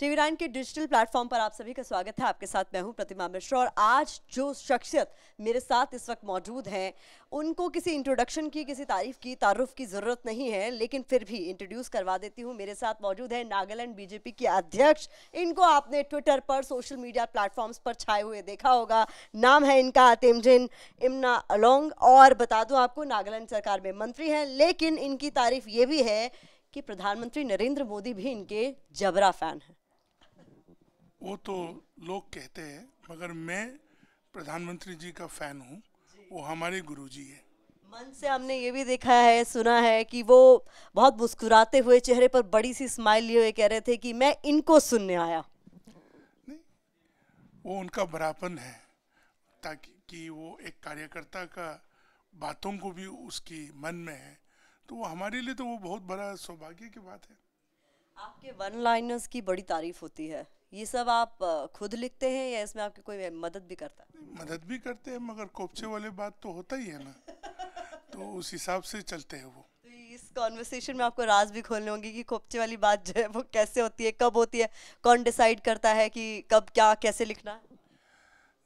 TV nine के digital platform पर आप सभी का स्वागत है आपके साथ मैं हूं प्रतिमा मिश्रा और आज जो शख्सियत मेरे साथ इस वक्त मौजूद हैं उनको किसी इंट्रोडक्शन की किसी तारीफ की तारुफ की ज़रूरत नहीं है लेकिन फिर भी इंट्रोड्यूस करवा देती हूँ मेरे साथ मौजूद है नागालैंड बीजेपी के अध्यक्ष इनको आपने ट्विटर पर सोशल मीडिया प्लेटफॉर्म्स पर छाए हुए देखा होगा नाम है इनका तेमजिन इमना अलोंग और बता दूँ आपको नागालैंड सरकार में मंत्री हैं लेकिन इनकी तारीफ ये भी है कि प्रधानमंत्री नरेंद्र मोदी भी इनके जबरा फैन हैं वो तो लोग कहते हैं मगर मैं प्रधानमंत्री जी का फैन हूँ वो हमारे गुरु जी है मन से हमने ये भी देखा है सुना है कि वो बहुत मुस्कुराते हुए चेहरे पर बड़ी सी स्माइल लिए हुए कह रहे थे कि मैं इनको सुनने आया नहीं वो उनका बरापन है ताकि कि वो एक कार्यकर्ता का बातों को भी उसकी मन में है तो वो हमारे लिए तो वो बहुत बड़ा सौभाग्य की बात है आपके वन लाइनर्स की बड़ी तारीफ होती है ये सब आप खुद लिखते हैं या इसमें आपकी कोई मदद भी करता है मदद भी करते हैं मगर कोपचे वाले बात तो होता ही है ना तो उस हिसाब से चलते हैं वो तो इस कॉन्वर्सेशन में आपको राज भी खोलने होंगे कि कोपचे वाली बात जो है वो कैसे होती है कब होती है कौन डिसाइड करता है कि कब क्या कैसे लिखना है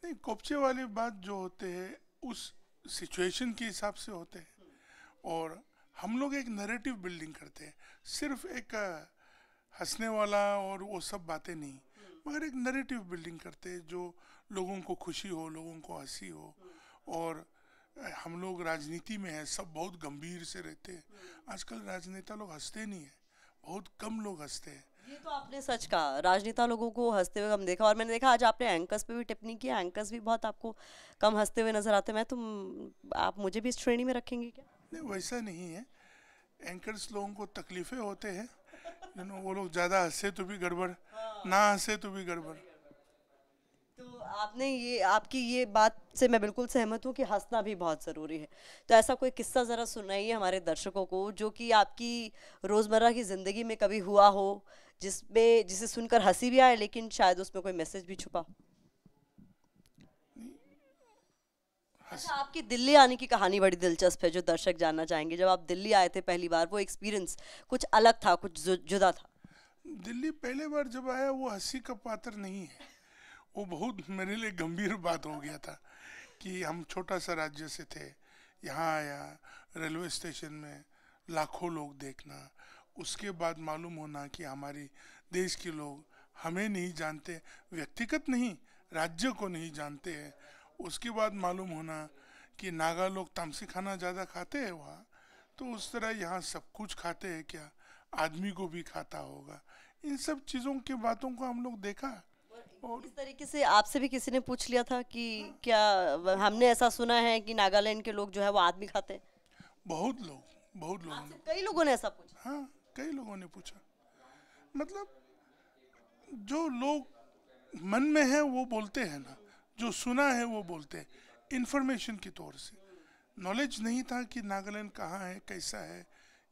नहीं कोपचे वाली बात जो होते हैं उस सिचुएशन के हिसाब से होते हैं और हम लोग एक नरेटिव बिल्डिंग करते हैं सिर्फ एक हंसने वाला और वो सब बातें नहीं मगर एक नरेटिव बिल्डिंग करते हैं जो लोगों को खुशी हो लोगों को हंसी हो और हम लोग राजनीति में हैं सब बहुत गंभीर से रहते हैं आजकल राजनेता लोग हंसते नहीं हैं बहुत कम लोग हंसते हैं ये तो आपने सच कहा राजनेता लोगों को हंसते हुए कम देखा और मैंने देखा आज आपने एंकर्स पे भी टिप्पणी की एंकर्स भी बहुत आपको कम हंसते हुए नजर आते मैं तो आप मुझे भी इस श्रेणी में रखेंगे क्या नहीं वैसा नहीं है एंकर्स लोगों को तकलीफें होते हैं वो लोग ज़्यादा हंसे तो भी गड़बड़ ना हंसे तो भी गड़बड़ तो आपने ये आपकी ये बात से मैं बिल्कुल सहमत हूँ कि हंसना भी बहुत ज़रूरी है तो ऐसा कोई किस्सा ज़रा सुनाइए हमारे दर्शकों को जो कि आपकी रोज़मर्रा की ज़िंदगी में कभी हुआ हो जिसमें जिसे सुनकर हंसी भी आए लेकिन शायद उसमें कोई मैसेज भी छुपा अच्छा आपकी दिल्ली आने की कहानी बड़ी दिलचस्प है जो दर्शक जानना चाहेंगे जब आप दिल्ली आए थे पहली बार वो एक्सपीरियंस कुछ अलग था कुछ जुदा था दिल्ली पहले बार जब आया वो हंसी का पात्र नहीं है वो बहुत मेरे लिए गंभीर बात हो गया था कि हम छोटा सा राज्य से थे यहाँ आया रेलवे स्टेशन में लाखों लोग देखना उसके बाद मालूम होना कि हमारी देश के लोग हमें नहीं जानते व्यक्तिगत नहीं राज्य को नहीं जानते हैं उसके बाद मालूम होना कि नागा लोग तामसी खाना ज़्यादा खाते हैं वहाँ तो उस तरह यहाँ सब कुछ खाते हैं क्या आदमी को भी खाता होगा इन सब चीज़ों के बातों को हम लोग देखा और इस तरीके से आपसे भी किसी ने पूछ लिया था कि हाँ। क्या हमने ऐसा सुना है कि नागालैंड के लोग जो है वो आदमी खाते हैं बहुत लोग बहुत लोग कई लोगों ने ऐसा पूछा हाँ कई लोगों ने पूछा मतलब जो लोग मन में है वो बोलते हैं ना जो सुना है वो बोलते हैं इन्फॉर्मेशन के तौर से नॉलेज नहीं था कि नागालैंड कहाँ है कैसा है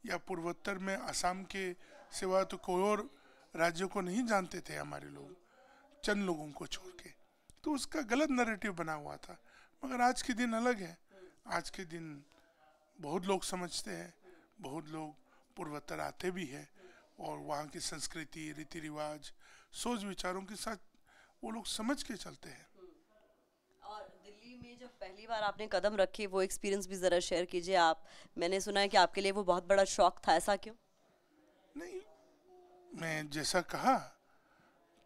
या पूर्वोत्तर में असम के सिवा तो कोई और राज्यों को नहीं जानते थे हमारे लोग चंद लोगों को छोड़ के तो उसका गलत नरेटिव बना हुआ था मगर आज के दिन अलग है आज के दिन बहुत लोग समझते हैं बहुत लोग पूर्वोत्तर आते भी हैं और वहाँ की संस्कृति रीति रिवाज सोच विचारों के साथ वो लोग समझ के चलते हैं जब पहली बार आपने कदम रखे वो एक्सपीरियंस भी ज़रा शेयर कीजिए आप मैंने सुना है कि आपके लिए वो बहुत बड़ा शौक था ऐसा क्यों नहीं मैं जैसा कहा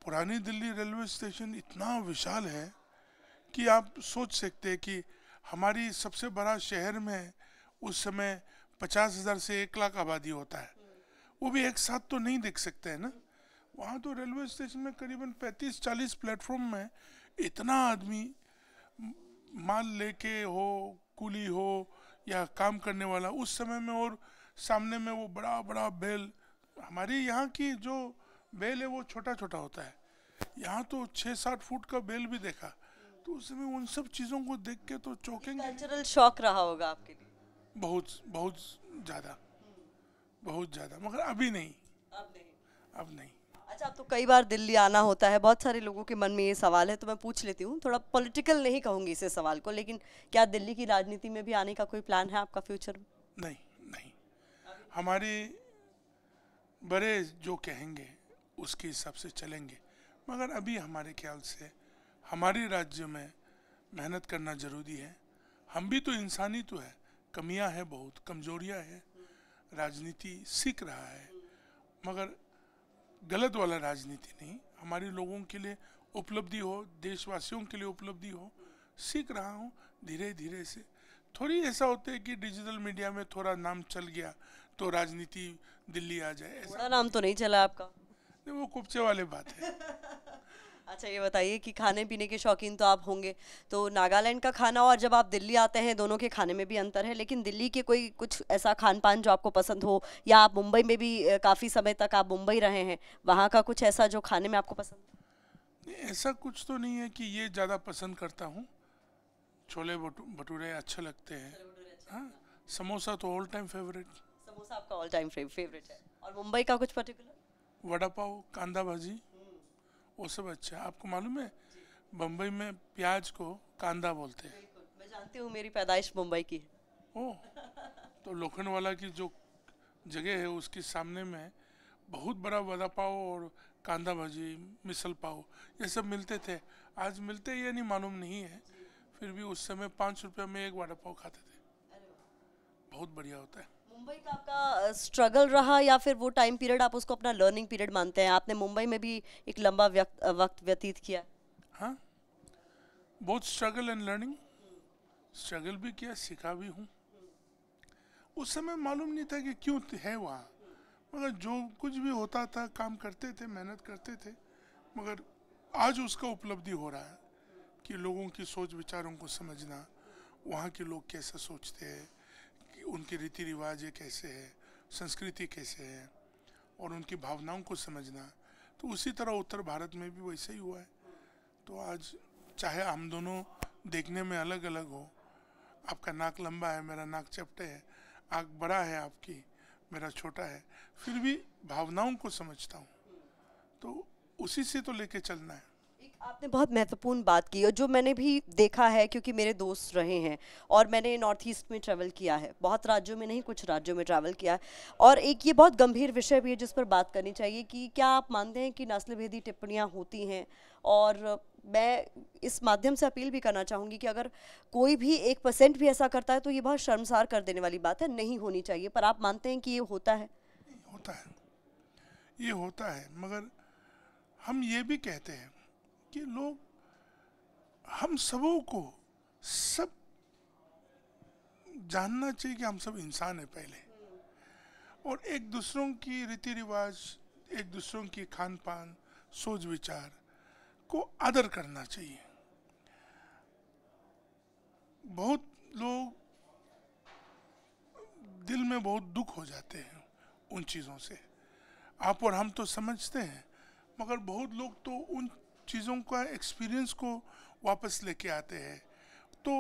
पुरानी दिल्ली रेलवे स्टेशन इतना विशाल है कि आप सोच सकते हैं कि हमारी सबसे बड़ा शहर में उस समय पचास हज़ार से एक लाख आबादी होता है वो भी एक साथ तो नहीं देख सकते हैं ना वहाँ तो रेलवे स्टेशन में करीबन 35-40 प्लेटफॉर्म में इतना आदमी माल लेके हो कुली हो या काम करने वाला उस समय में और सामने में वो बड़ा बड़ा बैल हमारी यहाँ की जो बैल है वो छोटा छोटा होता है यहाँ तो छः सात फुट का बैल भी देखा तो उस समय उन सब चीज़ों को देख के तो चौकेंगे कल्चरल शौक रहा होगा आपके लिए बहुत बहुत ज़्यादा बहुत ज़्यादा मगर अभी नहीं अब नहीं अब नहीं अच्छा आप तो कई बार दिल्ली आना होता है बहुत सारे लोगों के मन में ये सवाल है तो मैं पूछ लेती हूँ थोड़ा पॉलिटिकल नहीं कहूँगी इसे सवाल को लेकिन क्या दिल्ली की राजनीति में भी आने का कोई प्लान है आपका फ्यूचर में नहीं नहीं हमारे बड़े जो कहेंगे उसके हिसाब से चलेंगे मगर अभी हमारे ख्याल से हमारे राज्य में मेहनत करना ज़रूरी है हम भी तो इंसानी तो है कमियाँ हैं बहुत कमजोरियाँ हैं राजनीति सीख रहा है मगर गलत वाला राजनीति नहीं हमारे लोगों के लिए उपलब्धि हो देशवासियों के लिए उपलब्धि हो सीख रहा हूँ धीरे धीरे से थोड़ी ऐसा होता है कि डिजिटल मीडिया में थोड़ा नाम चल गया तो राजनीति दिल्ली आ जाए ऐसा नाम तो नहीं चला आपका नहीं वो कुपचे वाले बात है अच्छा ये बताइए कि खाने पीने के शौकीन तो आप होंगे तो नागालैंड का खाना और जब आप दिल्ली आते हैं दोनों के खाने में भी अंतर है लेकिन दिल्ली के कोई कुछ ऐसा खान पान जो आपको पसंद हो या आप मुंबई में भी काफ़ी समय तक आप मुंबई रहे हैं वहाँ का कुछ ऐसा जो खाने में आपको पसंद ऐसा कुछ तो नहीं है कि ये ज़्यादा पसंद करता हूँ छोले भटूरे अच्छे लगते हैं हाँ, समोसा तो ऑल टाइम फेवरेट समोसा आपका ऑल टाइम फेवरेट है और मुंबई का कुछ पर्टिकुलर वड़ा पाव कांदा भाजी वो सब अच्छा है आपको मालूम है बम्बई में प्याज को कांदा बोलते हैं मैं जानती हूँ मेरी पैदाइश मुंबई की ओ तो लोखंडवाला की जो जगह है उसके सामने में बहुत बड़ा वड़ा पाव और कांदा भाजी मिसल पाव ये सब मिलते थे आज मिलते ये नहीं मालूम नहीं है फिर भी उस समय पाँच रुपये में एक वड़ा पाव खाते थे बहुत बढ़िया होता है मुंबई का आपका स्ट्रगल रहा या फिर वो टाइम पीरियड आप उसको अपना लर्निंग पीरियड मानते हैं आपने मुंबई में भी एक लंबा वक्त व्यतीत किया हाँ बहुत स्ट्रगल एंड लर्निंग स्ट्रगल भी किया सीखा भी हूँ उस समय मालूम नहीं था कि क्यों है वहाँ मगर जो कुछ भी होता था काम करते थे मेहनत करते थे मगर आज उसका उपलब्धि हो रहा है कि लोगों की सोच विचारों को समझना वहाँ के लोग कैसे सोचते हैं उनके रीति रिवाज कैसे हैं संस्कृति कैसे है और उनकी भावनाओं को समझना तो उसी तरह उत्तर भारत में भी वैसे ही हुआ है तो आज चाहे हम दोनों देखने में अलग अलग हो आपका नाक लंबा है मेरा नाक चपटे है आँख बड़ा है आपकी मेरा छोटा है फिर भी भावनाओं को समझता हूँ तो उसी से तो लेके चलना है आपने बहुत महत्वपूर्ण बात की और जो मैंने भी देखा है क्योंकि मेरे दोस्त रहे हैं और मैंने नॉर्थ ईस्ट में ट्रैवल किया है बहुत राज्यों में नहीं कुछ राज्यों में ट्रैवल किया है और एक ये बहुत गंभीर विषय भी है जिस पर बात करनी चाहिए कि क्या आप मानते हैं कि नस्ल भेदी टिप्पणियाँ होती हैं और मैं इस माध्यम से अपील भी करना चाहूँगी कि अगर कोई भी एक परसेंट भी ऐसा करता है तो ये बहुत शर्मसार कर देने वाली बात है नहीं होनी चाहिए पर आप मानते हैं कि ये होता है होता है ये होता है मगर हम ये भी कहते हैं कि लोग हम सबों को सब जानना चाहिए कि हम सब इंसान हैं पहले और एक दूसरों की रीति रिवाज एक दूसरों की खान पान सोच विचार को आदर करना चाहिए बहुत लोग दिल में बहुत दुख हो जाते हैं उन चीज़ों से आप और हम तो समझते हैं मगर बहुत लोग तो उन चीज़ों का एक्सपीरियंस को वापस लेके आते हैं तो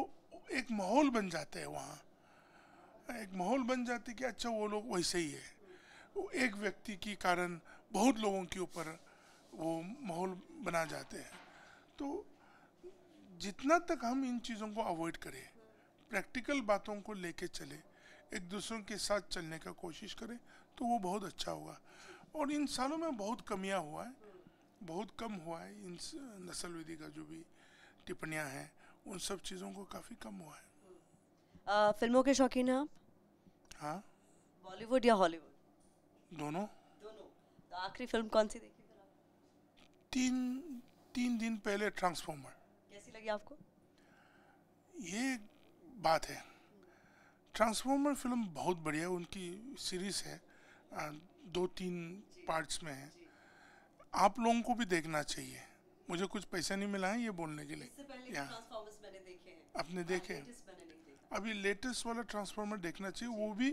एक माहौल बन जाता है वहाँ एक माहौल बन जाता है कि अच्छा वो लोग वैसे ही है एक व्यक्ति के कारण बहुत लोगों के ऊपर वो माहौल बना जाते हैं तो जितना तक हम इन चीज़ों को अवॉइड करें प्रैक्टिकल बातों को लेके चले एक दूसरों के साथ चलने का कोशिश करें तो वो बहुत अच्छा होगा और इन सालों में बहुत कमियां हुआ है बहुत कम हुआ है इन नस्ल विधि का जो भी टिप्पणियाँ हैं उन सब चीज़ों को काफ़ी कम हुआ है आ, फिल्मों के शौकीन हैं आप हाँ बॉलीवुड या हॉलीवुड दोनों दोनों तो आखिरी फिल्म कौन सी देखी तीन तीन दिन पहले ट्रांसफॉर्मर कैसी लगी आपको ये बात है ट्रांसफॉर्मर फिल्म बहुत बढ़िया उनकी सीरीज है दो तीन पार्ट्स में है आप लोगों को भी देखना चाहिए मुझे कुछ पैसा नहीं मिला है ये बोलने के लिए यहाँ आपने देखे अभी लेटेस्ट वाला ट्रांसफार्मर देखना चाहिए वो भी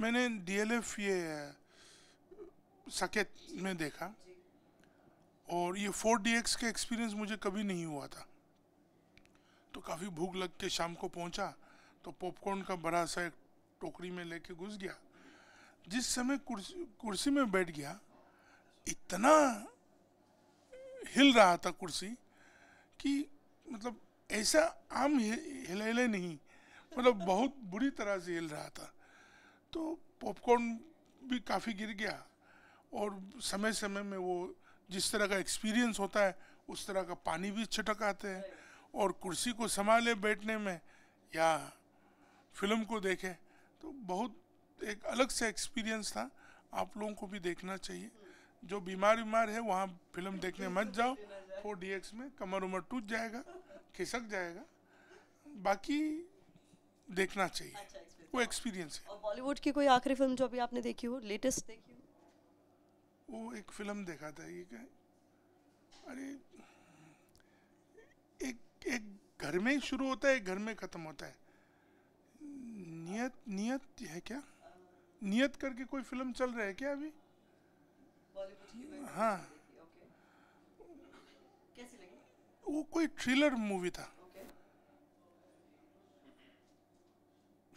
मैंने डीएलएफ ये सकेत में देखा और ये फोर डी एक्स का एक्सपीरियंस मुझे कभी नहीं हुआ था तो काफ़ी भूख लग के शाम को पहुंचा तो पॉपकॉर्न का बड़ा सा एक टोकरी में लेके घुस गया जिस समय कुर्सी कुर्सी में बैठ गया इतना हिल रहा था कुर्सी कि मतलब ऐसा आम हिले हिले नहीं मतलब बहुत बुरी तरह से हिल रहा था तो पॉपकॉर्न भी काफ़ी गिर गया और समय समय में वो जिस तरह का एक्सपीरियंस होता है उस तरह का पानी भी छटक आते हैं और कुर्सी को संभाले बैठने में या फिल्म को देखें तो बहुत एक अलग सा एक्सपीरियंस था आप लोगों को भी देखना चाहिए जो बीमार बीमार है वहाँ फिल्म देखने मत जाओ फोर डी एक्स में कमर उमर टूट जाएगा खिसक जाएगा बाकी देखना चाहिए अच्छा, वो एक्सपीरियंस है बॉलीवुड की कोई आखिरी फिल्म जो अभी आपने देखी हो लेटेस्ट देखी वो एक फिल्म देखा था ये क्या अरे एक एक घर में ही शुरू होता है एक घर में ख़त्म होता है नियत नियत है क्या नियत करके कोई फिल्म चल रहा है क्या अभी हाँ वो कोई थ्रिलर मूवी था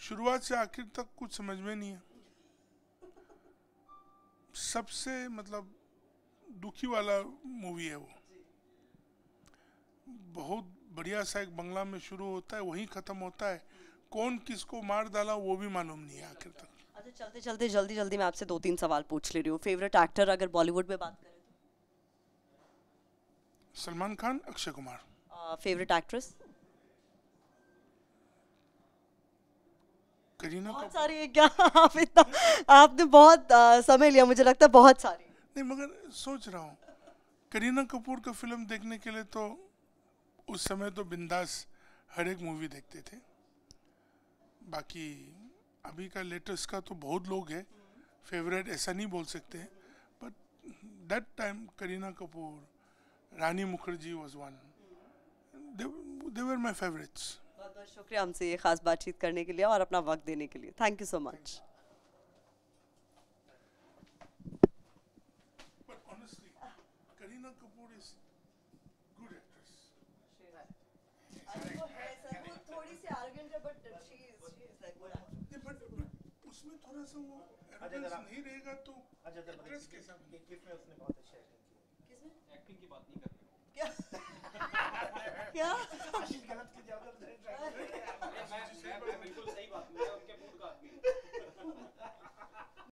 शुरुआत से आखिर तक कुछ समझ में नहीं है सबसे मतलब दुखी वाला मूवी है वो बहुत बढ़िया सा एक बंगला में शुरू होता है वहीं ख़त्म होता है कौन किसको मार डाला वो भी मालूम नहीं है आखिर तक अच्छा चलते चलते जल्दी जल्दी मैं आपसे दो तीन सवाल पूछ ले रही हूँ फेवरेट एक्टर अगर बॉलीवुड में बात करें तो? सलमान खान अक्षय कुमार फेवरेट एक्ट्रेस करीना बहुत सारी है क्या आप इतना आपने बहुत आ, समय लिया मुझे लगता है बहुत सारी नहीं मगर सोच रहा हूँ करीना कपूर का फिल्म देखने के लिए तो उस समय तो बिंदास हर एक मूवी देखते थे बाकी अभी का लेटेस्ट का तो बहुत लोग है फेवरेट ऐसा नहीं बोल सकते but that time Kareena Kapoor Rani Mukherjee was one देवर माई फेवरेट्स बहुत बहुत शुक्रिया हमसे ये खास बातचीत करने के लिए और अपना वक्त देने के लिए थैंक यू सो मच थोड़ी इसमें थोड़ा सा वो एरोगेंस नहीं रहेगा तो एक्ट्रेस के साथ ये गिफ्ट में उसने बहुत अच्छा एक्टिंग किया किसमें एक्टिंग की बात नहीं कर रहे क्या क्या आशीष गलत की ज्यादा ट्राई कर रहे हैं मैं मैं बिल्कुल सही बात कर रहा हूं उनके मूड का आदमी